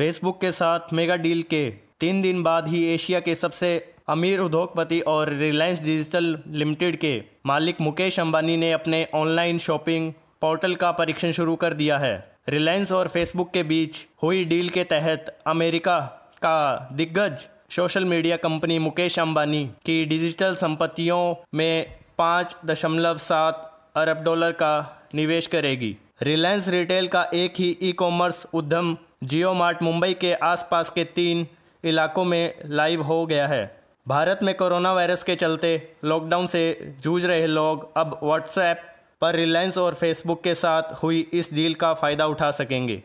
Facebook के साथ mega deal के तीन दिन बाद ही एशिया के सबसे अमीर उद्योगपति और रिलायंस डिजिटल लिमिटेड के मालिक मुकेश अंबानी ने अपने ऑनलाइन शॉपिंग पोर्टल का परीक्षण शुरू कर दिया है रिलायंस और फेसबुक के बीच हुई डील के तहत अमेरिका का दिग्गज social media company Mukesh Ambani की डिजिटल संपत्तियों में पाँच दशमलव सात अरब डॉलर का निवेश करेगी रिलायंस रिटेल का एक ही ई कॉमर्स उद्यम जियो मार्ट मुंबई के आसपास के तीन इलाकों में लाइव हो गया है भारत में कोरोना वायरस के चलते लॉकडाउन से जूझ रहे लोग अब व्हाट्सएप पर रिलायंस और फेसबुक के साथ हुई इस डील का फ़ायदा उठा सकेंगे